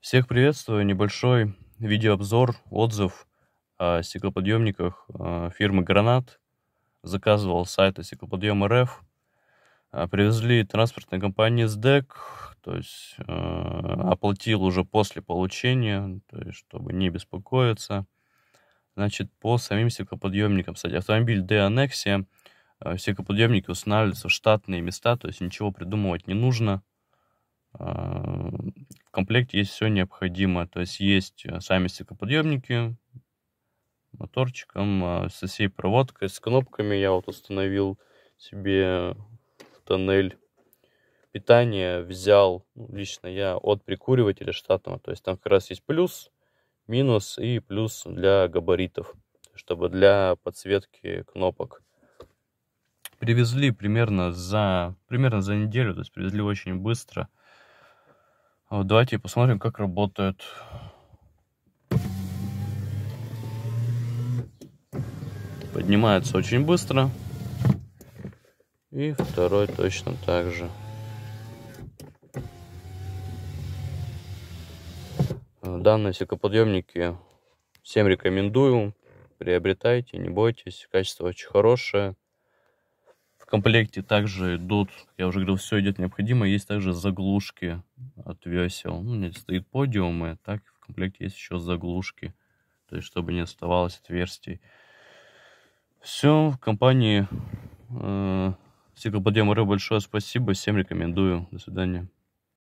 Всех приветствую. Небольшой видеообзор, отзыв о стеклоподъемниках э, фирмы «Гранат». Заказывал с сайта «Стеклоподъем РФ». Э, привезли транспортной компании СДЭК, то есть э, оплатил уже после получения, то есть чтобы не беспокоиться. Значит, по самим стеклоподъемникам, кстати, автомобиль D-Анексия, стеклоподъемники устанавливаются в штатные места, то есть ничего придумывать не нужно в комплекте есть все необходимое. То есть есть э, сами стекоподъемники, моторчиком, э, со всей проводкой, с кнопками. Я вот установил себе тоннель питания, взял ну, лично я от прикуривателя штатного. То есть там как раз есть плюс, минус и плюс для габаритов, чтобы для подсветки кнопок. Привезли примерно за, примерно за неделю, то есть привезли очень быстро – вот а давайте посмотрим, как работают. Поднимается очень быстро. И второй точно так же. Данные секоподъемники всем рекомендую. Приобретайте, не бойтесь. Качество очень хорошее. В комплекте также идут, я уже говорил, все идет необходимо. Есть также заглушки от весел. Ну, здесь стоит подиум, и так в комплекте есть еще заглушки, то есть чтобы не оставалось отверстий. Все, в компании э, Сикоподъем большое спасибо, всем рекомендую, до свидания.